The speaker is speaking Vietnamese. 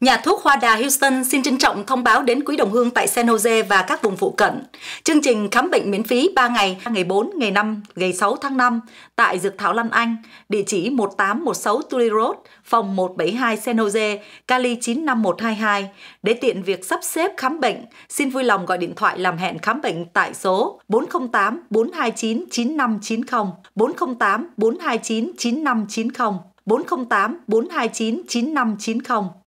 Nhà thuốc Hoa Đà Houston xin trân trọng thông báo đến quý đồng hương tại San Jose và các vùng phụ cận. Chương trình khám bệnh miễn phí 3 ngày, ngày 4, ngày 5, ngày 6 tháng 5 tại Dược Thảo Lan Anh, địa chỉ 1816 Tully Road, phòng 172 San Jose, Cali 95122. Để tiện việc sắp xếp khám bệnh, xin vui lòng gọi điện thoại làm hẹn khám bệnh tại số 408 429 9590, 408 429 9590, 408 429 9590.